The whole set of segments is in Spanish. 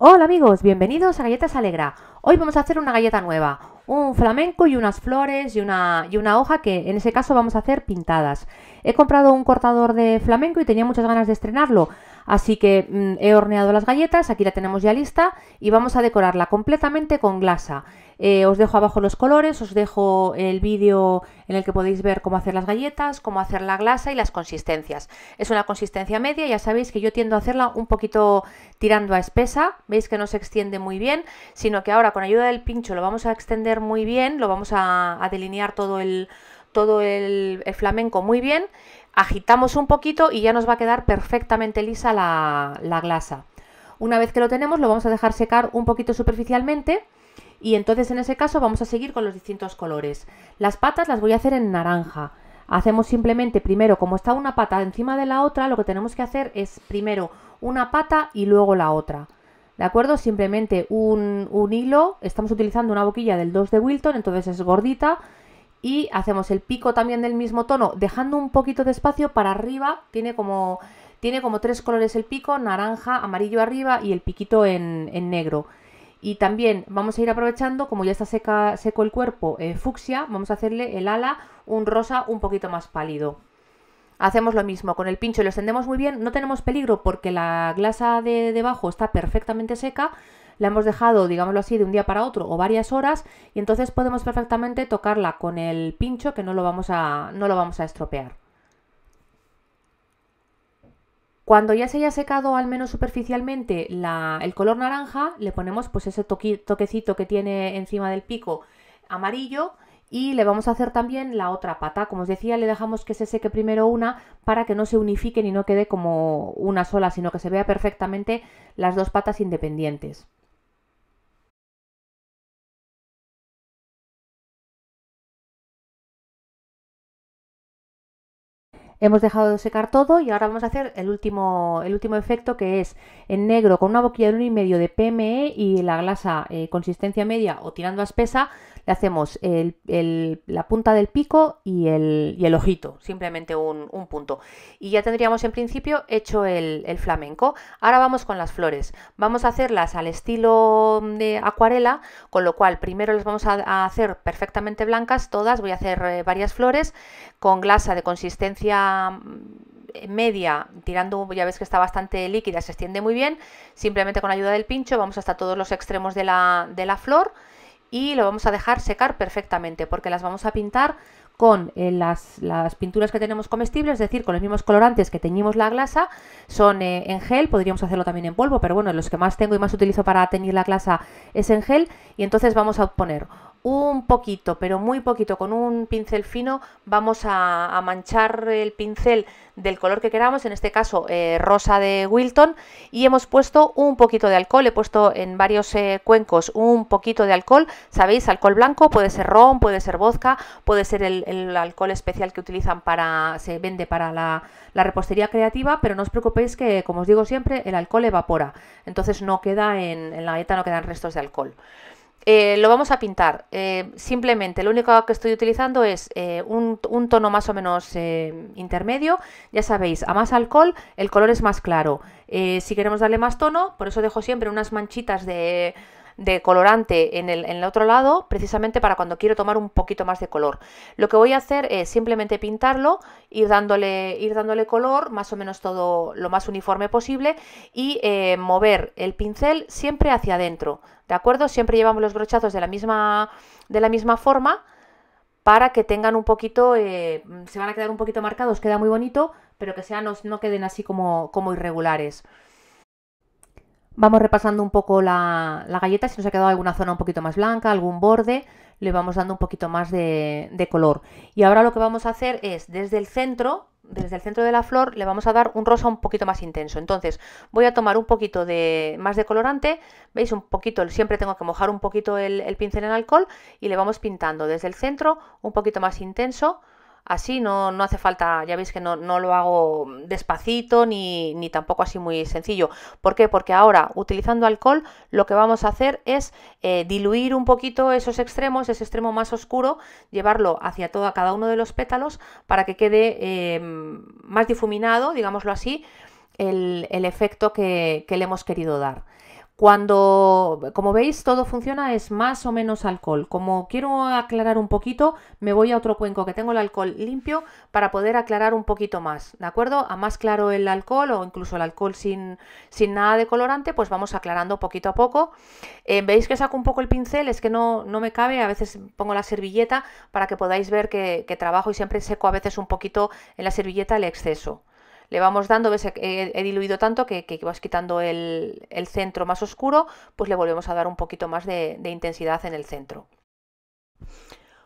Hola amigos, bienvenidos a Galletas Alegra. Hoy vamos a hacer una galleta nueva, un flamenco y unas flores y una, y una hoja que en ese caso vamos a hacer pintadas. He comprado un cortador de flamenco y tenía muchas ganas de estrenarlo, Así que mm, he horneado las galletas, aquí la tenemos ya lista y vamos a decorarla completamente con glasa. Eh, os dejo abajo los colores, os dejo el vídeo en el que podéis ver cómo hacer las galletas, cómo hacer la glasa y las consistencias. Es una consistencia media, ya sabéis que yo tiendo a hacerla un poquito tirando a espesa, veis que no se extiende muy bien, sino que ahora con ayuda del pincho lo vamos a extender muy bien, lo vamos a, delinear todo el todo el, flamenco muy bien agitamos un poquito y ya nos va a quedar perfectamente lisa la, glasa. Una vez que lo tenemos lo vamos a dejar secar un poquito superficialmente y entonces en ese caso vamos a seguir con los distintos colores. Las patas las voy a hacer en naranja. Hacemos simplemente primero, como está una pata encima de la otra, lo que tenemos que hacer es primero una pata y luego la otra. ¿De acuerdo? Simplemente un, un hilo, estamos utilizando una boquilla del 2 de Wilton, entonces es gordita y hacemos el pico también del mismo tono, dejando un poquito de espacio para arriba, tiene como, tiene como tres colores el pico, naranja, amarillo arriba y el piquito en, en negro. Y también vamos a ir aprovechando, como ya está seca, seco el cuerpo eh, fucsia, vamos a hacerle el ala un rosa un poquito más pálido. Hacemos lo mismo, con el pincho y lo extendemos muy bien, no tenemos peligro porque la glasa de debajo está perfectamente seca, la hemos dejado, digámoslo así, de un día para otro o varias horas y entonces podemos perfectamente tocarla con el pincho que no lo vamos a, no lo vamos a estropear. Cuando ya se haya secado al menos superficialmente el color naranja, le ponemos pues ese toquecito que tiene encima del pico amarillo y le vamos a hacer también la otra pata. Como os decía, le dejamos que se seque primero una para que no se unifiquen y no quede como una sola, sino que se vea perfectamente las dos patas independientes. Hemos dejado de secar todo y ahora vamos a hacer el último, el último efecto que es en negro con una boquilla de 1,5 de PME y la glasa eh, consistencia media o tirando a espesa le hacemos la punta del pico y el, ojito, simplemente un, punto. Y ya tendríamos en principio hecho el, flamenco. Ahora vamos con las flores. Vamos a hacerlas al estilo de acuarela, con lo cual primero las vamos a, hacer perfectamente blancas todas. Voy a hacer eh, varias flores con glasa de consistencia mm, media, tirando, ya ves que está bastante líquida, se extiende muy bien, simplemente con ayuda del pincho vamos hasta todos los extremos de la flor y lo vamos a dejar secar perfectamente porque las vamos a pintar con eh, las, pinturas que tenemos comestibles, es decir, con los mismos colorantes que teñimos la glasa, son eh, en gel, podríamos hacerlo también en polvo, pero bueno, los que más tengo y más utilizo para teñir la glasa es en gel, y entonces vamos a poner un poquito, pero muy poquito, con un pincel fino vamos a, manchar el pincel del color que queramos, en este caso eh, rosa de Wilton, y hemos puesto un poquito de alcohol, he puesto en varios eh, cuencos un poquito de alcohol, sabéis, alcohol blanco, puede ser ron, puede ser vodka, puede ser el, alcohol especial que utilizan para, se vende para la, repostería creativa, pero no os preocupéis que, como os digo siempre, el alcohol evapora, entonces no queda en, la galleta, no quedan restos de alcohol. Eh, lo vamos a pintar. Eh, simplemente lo único que estoy utilizando es eh, un, tono más o menos intermedio. Ya sabéis, a más alcohol el color es más claro. si queremos darle más tono, por eso dejo siempre unas manchitas de de colorante en el, otro lado, precisamente para cuando quiero tomar un poquito más de color. Lo que voy a hacer es simplemente pintarlo, ir dándole, ir dándole color, más o menos todo lo más uniforme posible, y eh, mover el pincel siempre hacia adentro, ¿de acuerdo? Siempre llevamos los brochazos de la misma, de la misma forma, para que tengan un poquito, eh, se van a quedar un poquito marcados, queda muy bonito, pero que sean, no, no queden así como, como irregulares. Vamos repasando un poco la, galleta, si nos ha quedado alguna zona un poquito más blanca, algún borde, le vamos dando un poquito más de, color. Y ahora lo que vamos a hacer es, desde el centro, desde el centro de la flor le vamos a dar un rosa un poquito más intenso. Entonces voy a tomar un poquito de más de colorante, veis un poquito, siempre tengo que mojar un poquito el pincel en alcohol y le vamos pintando desde el centro un poquito más intenso así, no, no hace falta, ya veis que no, no lo hago despacito ni, tampoco así muy sencillo. ¿Por qué? Porque ahora utilizando alcohol lo que vamos a hacer es eh, diluir un poquito esos extremos, ese extremo más oscuro, llevarlo hacia todo, cada uno de los pétalos para que quede em, más difuminado, digámoslo así, el, efecto que, que le hemos querido dar. Cuando, como veis, todo funciona, es más o menos alcohol. Como quiero aclarar un poquito, me voy a otro cuenco que tengo el alcohol limpio para poder aclarar un poquito más, ¿de acuerdo? A más claro el alcohol o incluso el alcohol sin, sin nada de colorante, pues vamos aclarando poquito a poco. Eh, veis que saco un poco el pincel, es que no, me cabe, a veces pongo la servilleta para que podáis ver que trabajo y siempre seco a veces un poquito en la servilleta el exceso le vamos dando, he, he diluido tanto que, vas quitando el, centro más oscuro, pues le volvemos a dar un poquito más de, intensidad en el centro.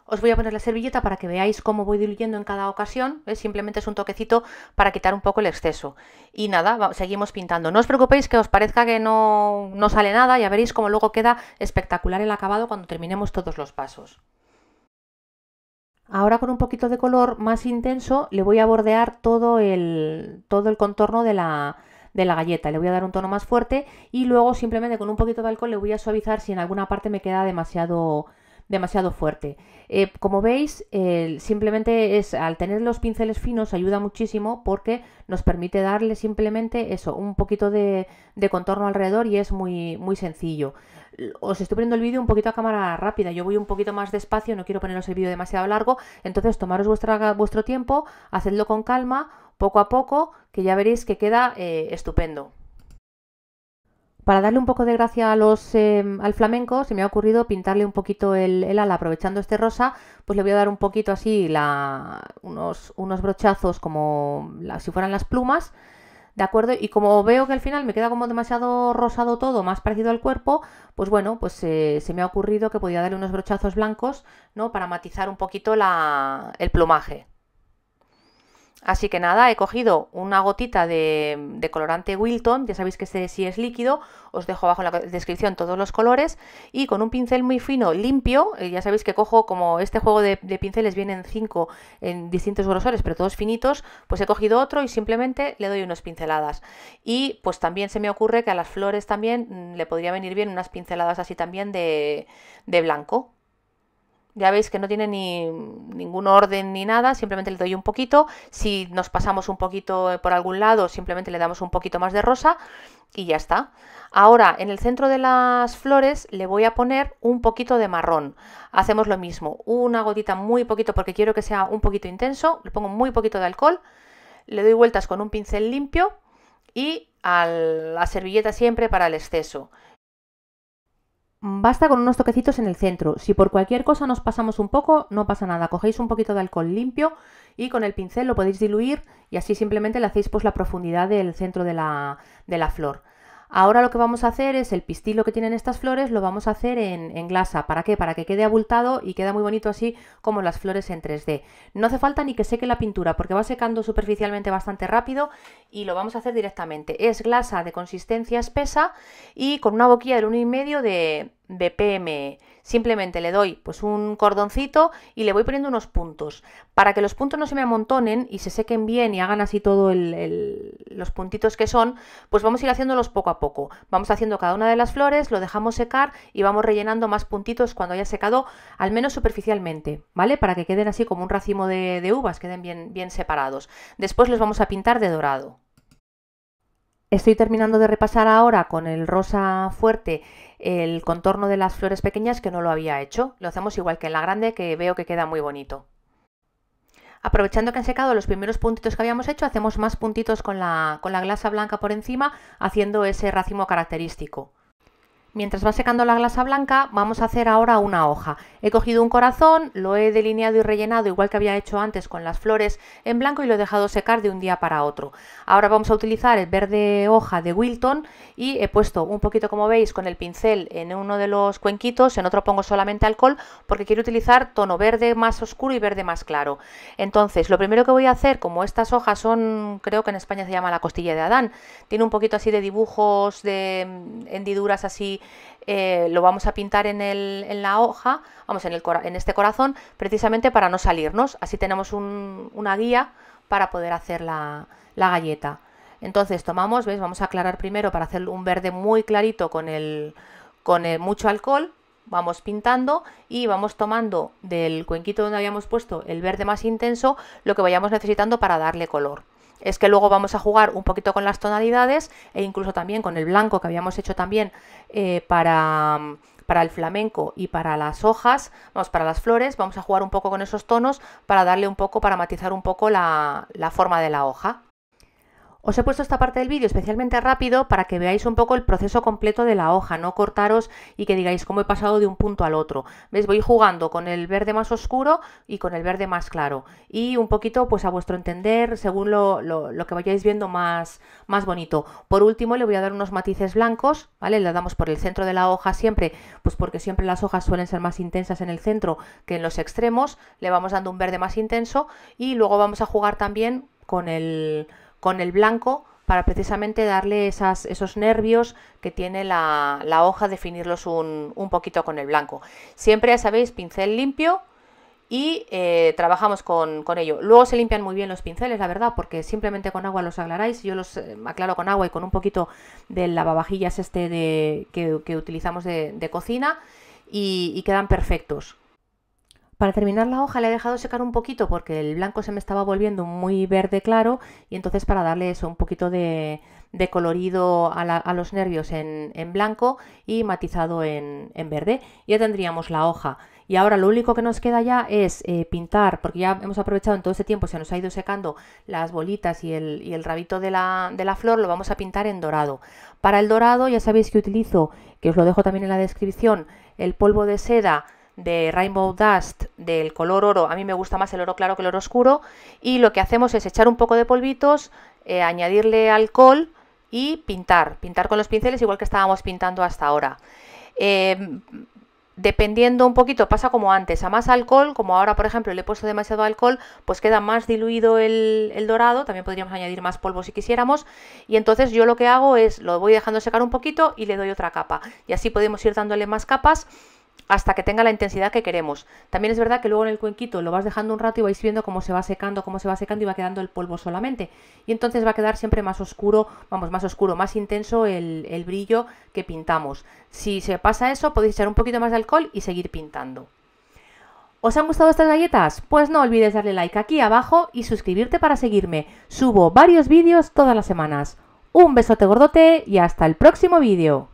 Os voy a poner la servilleta para que veáis cómo voy diluyendo en cada ocasión. Simplemente es un toquecito para quitar un poco el exceso. Y nada, seguimos pintando. No os preocupéis que os parezca que no, no sale nada. Ya veréis cómo luego queda espectacular el acabado cuando terminemos todos los pasos. Ahora con un poquito de color más intenso le voy a bordear todo el, todo el contorno de la, de la galleta. Le voy a dar un tono más fuerte y luego simplemente con un poquito de alcohol le voy a suavizar si en alguna parte me queda demasiado demasiado fuerte. Eh, como veis, simplemente es al tener los pinceles finos ayuda muchísimo porque nos permite darle simplemente eso, un poquito de, contorno alrededor y es muy, muy sencillo. Os estoy poniendo el vídeo un poquito a cámara rápida, yo voy un poquito más despacio, no quiero poneros el vídeo demasiado largo, entonces tomaros vuestro tiempo, hacedlo con calma, poco a poco, que ya veréis que queda eh, estupendo para darle un poco de gracia a los, em, al flamenco, se me ha ocurrido pintarle un poquito el, ala aprovechando este rosa, pues le voy a dar un poquito así la, unos, unos brochazos como si fueran las plumas, ¿de acuerdo? Y como veo que al final me queda como demasiado rosado todo, más parecido al cuerpo, pues bueno, pues eh, se me ha ocurrido que podía darle unos brochazos blancos, ¿no? Para matizar un poquito la, el plumaje, Así que nada, he cogido una gotita de, colorante Wilton, ya sabéis que este sí es líquido, os dejo abajo en la descripción todos los colores y con un pincel muy fino, limpio, eh, ya sabéis que cojo como este juego de, pinceles vienen cinco en distintos grosores, pero todos finitos, pues he cogido otro y simplemente le doy unas pinceladas. Y pues también se me ocurre que a las flores también mm, le podría venir bien unas pinceladas así también de, de blanco, ya veis que no tiene ni ningún orden ni nada, simplemente le doy un poquito. Si nos pasamos un poquito eh, por algún lado, simplemente le damos un poquito más de rosa y ya está. Ahora, en el centro de las flores le voy a poner un poquito de marrón. Hacemos lo mismo, una gotita muy poquito porque quiero que sea un poquito intenso, le pongo muy poquito de alcohol, le doy vueltas con un pincel limpio y a la servilleta siempre para el exceso. Basta con unos toquecitos en el centro. Si por cualquier cosa nos pasamos un poco, no pasa nada. Cogéis un poquito de alcohol limpio y con el pincel lo podéis diluir y así simplemente le hacéis pues, la profundidad del centro de la, de la flor. Ahora lo que vamos a hacer es el pistilo que tienen estas flores lo vamos a hacer en, glasa. ¿Para qué? Para que quede abultado y queda muy bonito así como las flores en 3D. No hace falta ni que seque la pintura porque va secando superficialmente bastante rápido y lo vamos a hacer directamente. Es glasa de consistencia espesa y con una boquilla de 1,5 de BPM, e. Simplemente le doy pues un cordoncito y le voy poniendo unos puntos. Para que los puntos no se me amontonen y se sequen bien y hagan así todo los puntitos que son, pues vamos a ir haciéndolos poco a poco. Vamos haciendo cada una de las flores, lo dejamos secar y vamos rellenando más puntitos cuando haya secado, al menos superficialmente, ¿vale? Para que queden así como un racimo de, de uvas, queden bien, bien separados. Después los vamos a pintar de dorado. Estoy terminando de repasar ahora con el rosa fuerte el contorno de las flores pequeñas que no lo había hecho. Lo hacemos igual que en la grande que veo que queda muy bonito. Aprovechando que han secado los primeros puntitos que habíamos hecho, hacemos más puntitos con la, glasa blanca por encima, haciendo ese racimo característico. Mientras va secando la glasa blanca, vamos a hacer ahora una hoja. He cogido un corazón, lo he delineado y rellenado igual que había hecho antes con las flores en blanco y lo he dejado secar de un día para otro. Ahora vamos a utilizar el verde hoja de Wilton y he puesto un poquito, como veis, con el pincel en uno de los cuenquitos, en otro pongo solamente alcohol porque quiero utilizar tono verde más oscuro y verde más claro. Entonces, lo primero que voy a hacer, como estas hojas son, creo que en España se llama la costilla de Adán, tiene un poquito así de dibujos, de mm, hendiduras así eh, lo vamos a pintar en, la hoja, vamos, en, el, en, este corazón, precisamente para no salirnos. Así tenemos una guía para poder hacer la, galleta. Entonces tomamos, ¿ves? Vamos a aclarar primero para hacer un verde muy clarito con, el, con mucho alcohol. Vamos pintando y vamos tomando del cuenquito donde habíamos puesto el verde más intenso lo que vayamos necesitando para darle color es que luego vamos a jugar un poquito con las tonalidades e incluso también con el blanco que habíamos hecho también eh, para, para el flamenco y para las hojas, vamos, para las flores, vamos a jugar un poco con esos tonos para darle un poco, para matizar un poco la, la forma de la hoja. Os he puesto esta parte del vídeo especialmente rápido para que veáis un poco el proceso completo de la hoja, no cortaros y que digáis cómo he pasado de un punto al otro. ¿Ves? Voy jugando con el verde más oscuro y con el verde más claro. Y un poquito pues a vuestro entender, según lo, lo que vayáis viendo más, más bonito. Por último le voy a dar unos matices blancos, ¿vale? Le damos por el centro de la hoja siempre, pues porque siempre las hojas suelen ser más intensas en el centro que en los extremos. Le vamos dando un verde más intenso y luego vamos a jugar también con el con el blanco para precisamente darle esas, esos nervios que tiene la, hoja, definirlos un, un, poquito con el blanco. Siempre, ya sabéis, pincel limpio y eh, trabajamos con, ello. Luego se limpian muy bien los pinceles, la verdad, porque simplemente con agua los aclaráis. Yo los eh, aclaro con agua y con un poquito del lavavajillas este de, que, utilizamos de, cocina y quedan perfectos. Para terminar la hoja le he dejado secar un poquito porque el blanco se me estaba volviendo muy verde claro y entonces para darle eso, un poquito de, colorido a, los nervios en, blanco y matizado en, verde. Ya tendríamos la hoja. Y ahora lo único que nos queda ya es eh, pintar, porque ya hemos aprovechado en todo este tiempo, se nos ha ido secando las bolitas y el, rabito de la, de la flor, lo vamos a pintar en dorado. Para el dorado ya sabéis que utilizo, que os lo dejo también en la descripción, el polvo de seda de Rainbow Dust del color oro, a mí me gusta más el oro claro que el oro oscuro, y lo que hacemos es echar un poco de polvitos, eh, añadirle alcohol y pintar, pintar con los pinceles igual que estábamos pintando hasta ahora. Em, dependiendo un poquito, pasa como antes, a más alcohol, como ahora por ejemplo le he puesto demasiado alcohol, pues queda más diluido el, el, dorado, también podríamos añadir más polvo si quisiéramos, y entonces yo lo que hago es lo voy dejando secar un poquito y le doy otra capa, y así podemos ir dándole más capas hasta que tenga la intensidad que queremos. También es verdad que luego en el cuenquito lo vas dejando un rato y vais viendo cómo se va secando, cómo se va secando y va quedando el polvo solamente. Y entonces va a quedar siempre más oscuro, vamos, más oscuro, más intenso el, el brillo que pintamos. Si se pasa eso, podéis echar un poquito más de alcohol y seguir pintando. ¿Os han gustado estas galletas? Pues no olvides darle like aquí abajo y suscribirte para seguirme. Subo varios vídeos todas las semanas. Un besote gordote y hasta el próximo vídeo.